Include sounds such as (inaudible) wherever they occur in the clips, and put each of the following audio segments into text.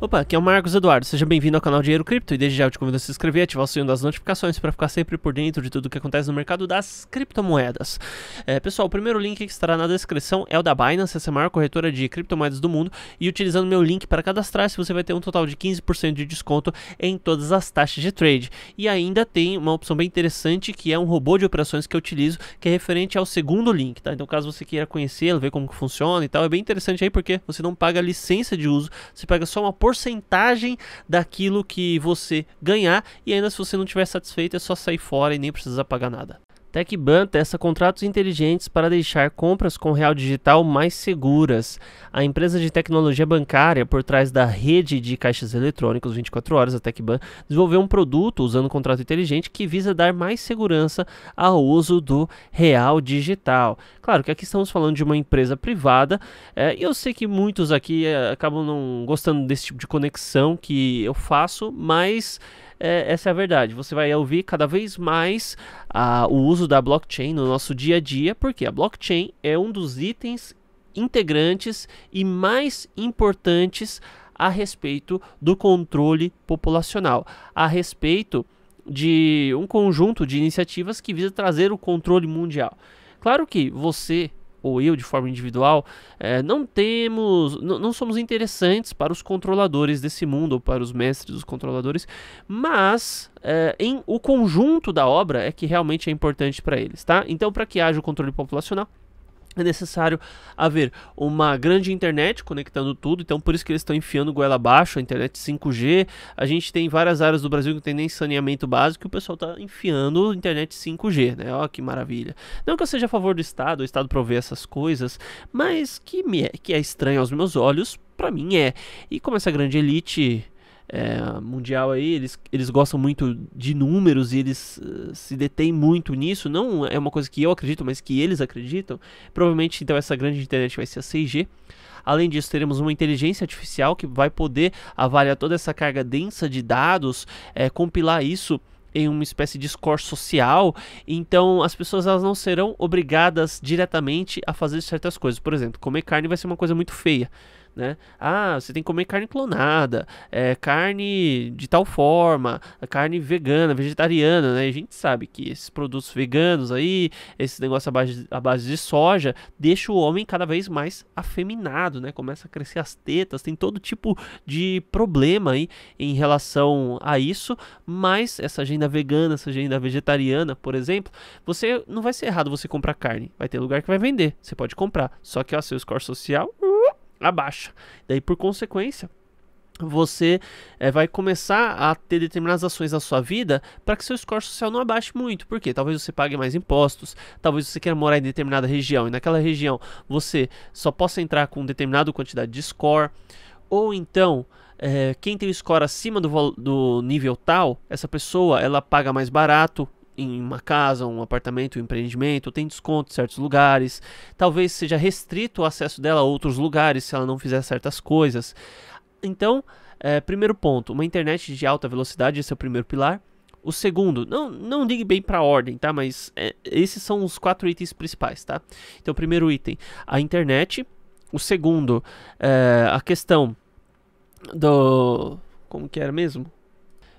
Opa, aqui é o Marcos Eduardo, seja bem-vindo ao canal Dinheiro Cripto e desde já eu te convido a se inscrever e ativar o sininho das notificações para ficar sempre por dentro de tudo o que acontece no mercado das criptomoedas. É, pessoal, o primeiro link que estará na descrição é o da Binance, essa é a maior corretora de criptomoedas do mundo e utilizando meu link para cadastrar-se você vai ter um total de 15% de desconto em todas as taxas de trade. E ainda tem uma opção bem interessante que é um robô de operações que eu utilizo que é referente ao segundo link, tá? Então caso você queira conhecê-lo, ver como que funciona e tal, é bem interessante aí porque você não paga licença de uso, você paga só uma porcentagem porcentagem daquilo que você ganhar. E ainda se você não estiver satisfeito, é só sair fora e nem precisa pagar nada. TecBan testa contratos inteligentes para deixar compras com real digital mais seguras. A empresa de tecnologia bancária por trás da rede de caixas eletrônicos 24 horas, a TecBan, desenvolveu um produto usando um contrato inteligente que visa dar mais segurança ao uso do real digital. Claro que aqui estamos falando de uma empresa privada é, e eu sei que muitos aqui é, acabam não gostando desse tipo de conexão que eu faço, mas é, essa é a verdade. Você vai ouvir cada vez mais a, ah, o uso da blockchain no nosso dia a dia, porque a blockchain é um dos itens integrantes e mais importantes a respeito do controle populacional, a respeito de um conjunto de iniciativas que visa trazer o controle mundial. Claro que você ou eu de forma individual, é, não temos, não somos interessantes para os controladores desse mundo, ou para os mestres dos controladores, mas é, em o conjunto da obra é que realmente é importante para eles, tá? Então, para que haja o controle populacional, é necessário haver uma grande internet conectando tudo, então por isso que eles estão enfiando goela abaixo, a internet 5G. A gente tem várias áreas do Brasil que não tem nem saneamento básico e o pessoal está enfiando internet 5G, né? Ó, que maravilha. Não que eu seja a favor do Estado, o Estado prover essas coisas, mas que, me é, que é estranho aos meus olhos, para mim é. E como essa grande elite é, mundial aí, eles, eles gostam muito de números e eles eh, se detêm muito nisso. Não é uma coisa que eu acredito, mas que eles acreditam. Provavelmente, então, essa grande internet vai ser a 6G. Além disso, teremos uma inteligência artificial que vai poder avaliar toda essa carga densa de dados, é, compilar isso em uma espécie de score social, então as pessoas elas não serão obrigadas diretamente a fazer certas coisas. Por exemplo, comer carne vai ser uma coisa muito feia né? Ah, você tem que comer carne clonada, é, carne de tal forma, carne vegana, vegetariana, né? a gente sabe que esses produtos veganos aí, esse negócio à base, à base de soja, deixa o homem cada vez mais afeminado, né? Começa a crescer as tetas, tem todo tipo de problema aí em relação a isso, mas essa agenda vegana, essa agenda vegetariana, por exemplo, você não vai ser errado você comprar carne, vai ter lugar que vai vender, você pode comprar, só que o seu score social hum, abaixa. Daí, por consequência, você é, vai começar a ter determinadas ações na sua vida para que seu score social não abaixe muito. porque Talvez você pague mais impostos, talvez você queira morar em determinada região e naquela região você só possa entrar com determinada quantidade de score. Ou então, é, quem tem o score acima do, do nível tal, essa pessoa ela paga mais barato em uma casa, um apartamento, um empreendimento, tem desconto em certos lugares. Talvez seja restrito o acesso dela a outros lugares se ela não fizer certas coisas. Então, é, primeiro ponto, uma internet de alta velocidade, esse é o primeiro pilar. O segundo, não, não ligue bem para a ordem, tá? Mas é, esses são os quatro itens principais, tá? Então, primeiro item, a internet. O segundo, é, a questão do. Como que era mesmo?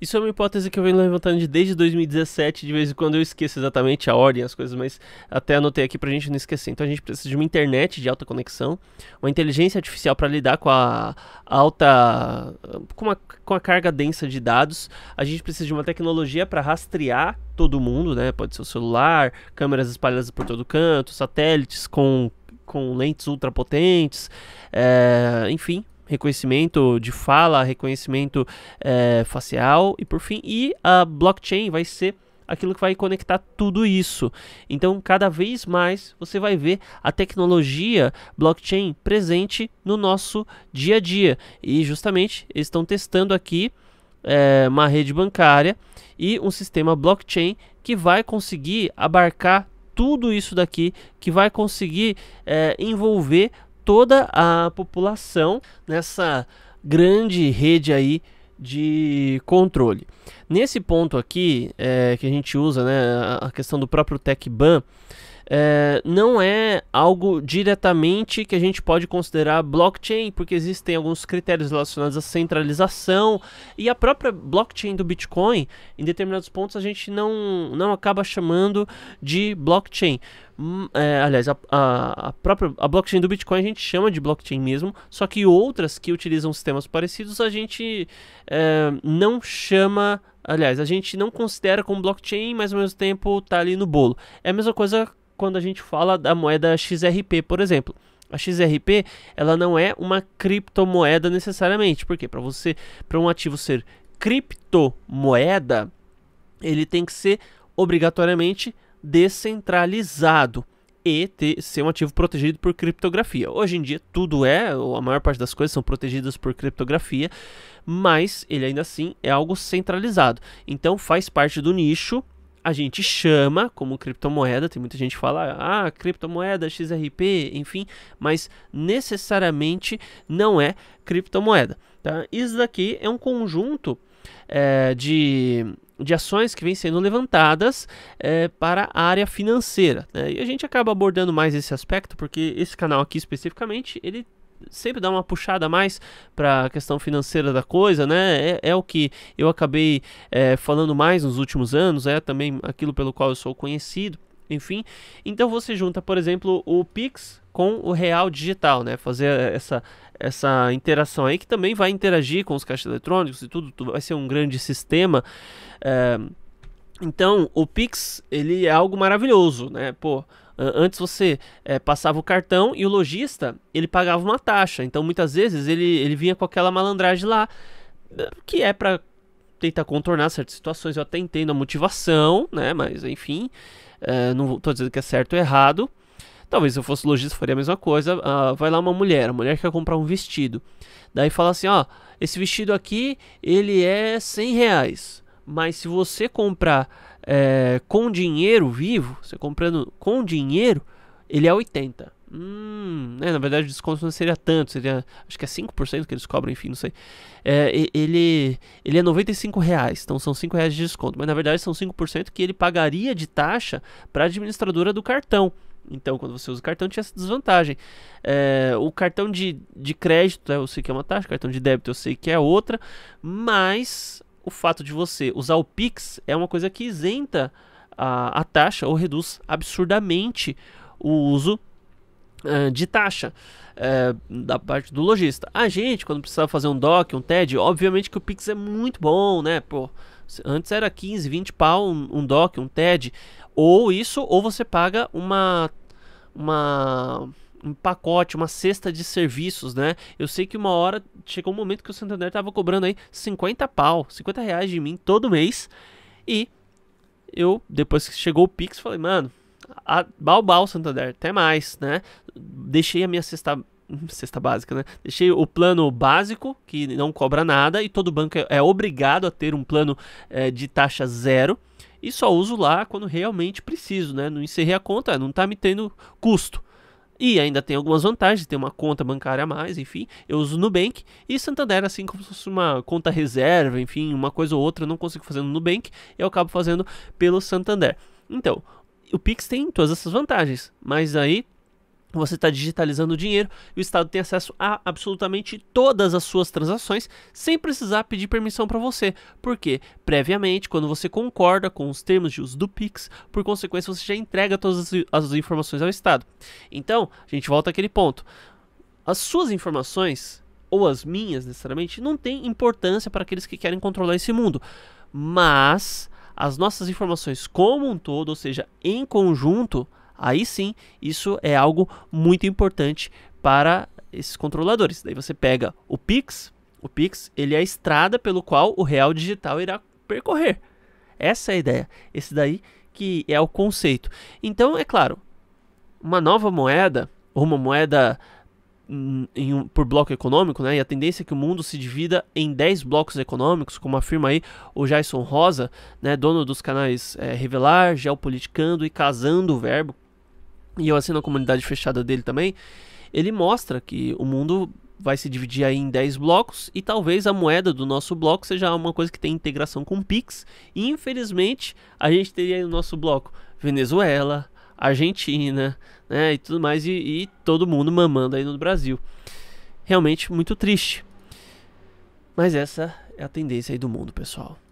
Isso é uma hipótese que eu venho levantando desde 2017, de vez em quando eu esqueço exatamente a ordem, as coisas, mas até anotei aqui pra gente não esquecer. Então a gente precisa de uma internet de alta conexão, uma inteligência artificial para lidar com a alta. Com a, com a carga densa de dados. A gente precisa de uma tecnologia para rastrear todo mundo, né? Pode ser o celular, câmeras espalhadas por todo canto, satélites com, com lentes ultrapotentes, é, enfim, reconhecimento de fala, reconhecimento é, facial e por fim. E a blockchain vai ser aquilo que vai conectar tudo isso. Então, cada vez mais você vai ver a tecnologia blockchain presente no nosso dia a dia. E justamente eles estão testando aqui é, uma rede bancária e um sistema blockchain que vai conseguir abarcar tudo isso daqui, que vai conseguir é, envolver toda a população nessa grande rede aí de controle. Nesse ponto aqui, é, que a gente usa né, a questão do próprio TechBan, é, eh, não é algo diretamente que a gente pode considerar blockchain, porque existem alguns critérios relacionados à centralização e a própria blockchain do Bitcoin, em determinados pontos a gente não, não acaba chamando de blockchain. Hum, é, aliás, a, a, a, própria a blockchain do Bitcoin a gente chama de blockchain mesmo, só que outras que utilizam sistemas parecidos a gente é, não chama Aliás, a gente não considera como blockchain, mas ao mesmo tempo está ali no bolo. É a mesma coisa quando a gente fala da moeda XRP, por exemplo. A XRP, ela não é uma criptomoeda necessariamente, porque para você, para um ativo ser criptomoeda, ele tem que ser obrigatoriamente descentralizado e ter, ser um ativo protegido por criptografia. Hoje em dia tudo é, a maior parte das coisas são protegidas por criptografia, mas ele ainda assim é algo centralizado. Então faz parte do nicho a gente chama como criptomoeda, tem muita gente que fala, ah, criptomoeda, XRP, enfim, mas necessariamente não é criptomoeda. Tá? Isso daqui é um conjunto é, de, de ações que vem sendo levantadas é, para a área financeira. Né? E a gente acaba abordando mais esse aspecto, porque esse canal aqui especificamente, ele sempre dá uma puxada mais para a questão financeira da coisa, né? É, é o que eu acabei é, falando mais nos últimos anos, é também aquilo pelo qual eu sou conhecido, enfim. Então você junta, por exemplo, o Pix com o real digital, né? Fazer essa, essa interação aí que também vai interagir com os caixas eletrônicos e tudo, tudo vai ser um grande sistema. É, então, o Pix, ele é algo maravilhoso, né? Pô, antes você é, passava o cartão e o lojista, ele pagava uma taxa. Então, muitas vezes, ele, ele vinha com aquela malandragem lá, eh, que é para tentar contornar certas situações. Eu até entendo a motivação, né? Mas, enfim, é, não tô dizendo que é certo ou errado. Talvez se eu fosse lojista, faria a mesma coisa. Ah, vai lá uma mulher, a mulher quer comprar um vestido. Daí fala assim, ó, esse vestido aqui, ele é 100 reais. Mas se você comprar é, com dinheiro vivo, você comprando com dinheiro, ele é 80. Hum, né, na verdade o desconto não seria tanto, seria acho que é 5% que eles cobram, enfim, não sei. É, ele, ele é 95 reais, então são 5 reais de desconto, mas na verdade são 5% que ele pagaria de taxa para a administradora do cartão. Então, quando você usa o cartão, tinha essa desvantagem. É, o cartão de, de crédito, né, eu sei que é uma taxa, cartão de débito eu sei que é outra, mas o fato de você usar o Pix é uma coisa que isenta a, a taxa ou reduz absurdamente o uso uh, de taxa uh, da parte do lojista. A gente, quando precisava fazer um DOC, um TED, obviamente que o Pix é muito bom, né? Pô, antes era 15, 20 pau um, um DOC, um TED. Ou isso, ou você paga uma. uma um pacote, uma cesta de serviços, né? Eu sei que uma hora chegou um momento que o Santander tava cobrando aí 50 pau, 50 reais de mim todo mês. E eu, depois que chegou o Pix, falei, mano, a, balbal Santander, até mais, né? Deixei a minha cesta (laughs) cesta básica, né? Deixei o plano básico, que não cobra nada, e todo banco é, é obrigado a ter um plano é, de taxa zero. E só uso lá quando realmente preciso, né? Não encerrei a conta, não tá me tendo custo. E ainda tem algumas vantagens, tem uma conta bancária a mais, enfim, eu uso Nubank e Santander, assim como se fosse uma conta reserva, enfim, uma coisa ou outra, eu não consigo fazer no Nubank, eu acabo fazendo pelo Santander. Então, o Pix tem todas essas vantagens, mas aí você está digitalizando o dinheiro e o Estado tem acesso a absolutamente todas as suas transações sem precisar pedir permissão para você. Porque, previamente, quando você concorda com os termos de uso do Pix, por consequência, você já entrega todas as informações ao Estado. Então, a gente volta àquele ponto. As suas informações, ou as minhas necessariamente, não têm importância para aqueles que querem controlar esse mundo. Mas as nossas informações como um todo, ou seja, em conjunto, aí sim isso é algo muito importante para esses controladores. Daí você pega o Pix, o Pix ele é a estrada pelo qual o real digital irá percorrer. Essa é a ideia. Esse daí que é o conceito. Então, é claro, uma nova moeda, ou uma moeda hum, um, por bloco econômico, né? E a tendência é que o mundo se divida em 10 blocos econômicos, como afirma aí o Jason Rosa, né? dono dos canais é, Revelar, Geopoliticando e Casando o Verbo, e eu assino a comunidade fechada dele também, ele mostra que o mundo vai se dividir aí em 10 blocos e talvez a moeda do nosso bloco seja uma coisa que tem integração com Pix. E infelizmente, a gente teria aí no nosso bloco Venezuela, Argentina, né, e tudo mais e, e todo mundo mamando aí no Brasil. Realmente muito triste. Mas essa é a tendência aí do mundo, pessoal.